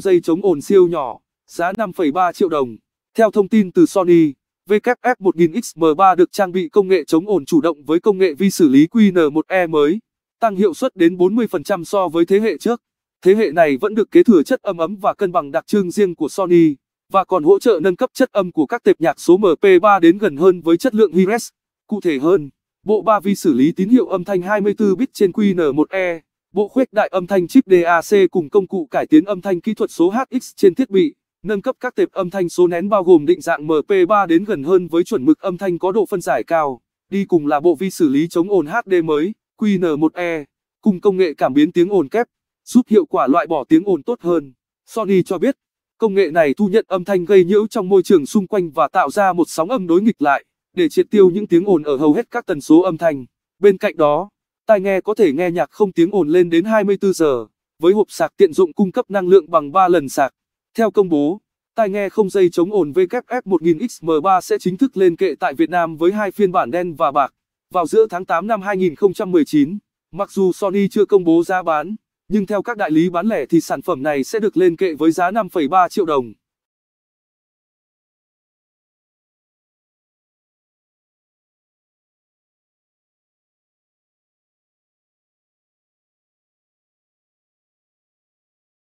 dây chống ồn siêu nhỏ, giá 5,3 triệu đồng. Theo thông tin từ Sony, WF1000XM3 được trang bị công nghệ chống ồn chủ động với công nghệ vi xử lý QN1E mới, tăng hiệu suất đến 40% so với thế hệ trước. Thế hệ này vẫn được kế thừa chất âm ấm và cân bằng đặc trưng riêng của Sony, và còn hỗ trợ nâng cấp chất âm của các tệp nhạc số MP3 đến gần hơn với chất lượng Hi-Res. Cụ thể hơn, bộ 3 vi xử lý tín hiệu âm thanh 24 bit trên QN1E Bộ khuếch đại âm thanh chip DAC cùng công cụ cải tiến âm thanh kỹ thuật số HX trên thiết bị, nâng cấp các tệp âm thanh số nén bao gồm định dạng MP3 đến gần hơn với chuẩn mực âm thanh có độ phân giải cao, đi cùng là bộ vi xử lý chống ồn HD mới, QN1E, cùng công nghệ cảm biến tiếng ồn kép, giúp hiệu quả loại bỏ tiếng ồn tốt hơn. Sony cho biết, công nghệ này thu nhận âm thanh gây nhiễu trong môi trường xung quanh và tạo ra một sóng âm đối nghịch lại, để triệt tiêu những tiếng ồn ở hầu hết các tần số âm thanh. Bên cạnh đó, tai nghe có thể nghe nhạc không tiếng ồn lên đến 24 giờ, với hộp sạc tiện dụng cung cấp năng lượng bằng 3 lần sạc. Theo công bố, tai nghe không dây chống ồn WF 1000XM3 sẽ chính thức lên kệ tại Việt Nam với hai phiên bản đen và bạc. Vào giữa tháng 8 năm 2019, mặc dù Sony chưa công bố giá bán, nhưng theo các đại lý bán lẻ thì sản phẩm này sẽ được lên kệ với giá 5,3 triệu đồng.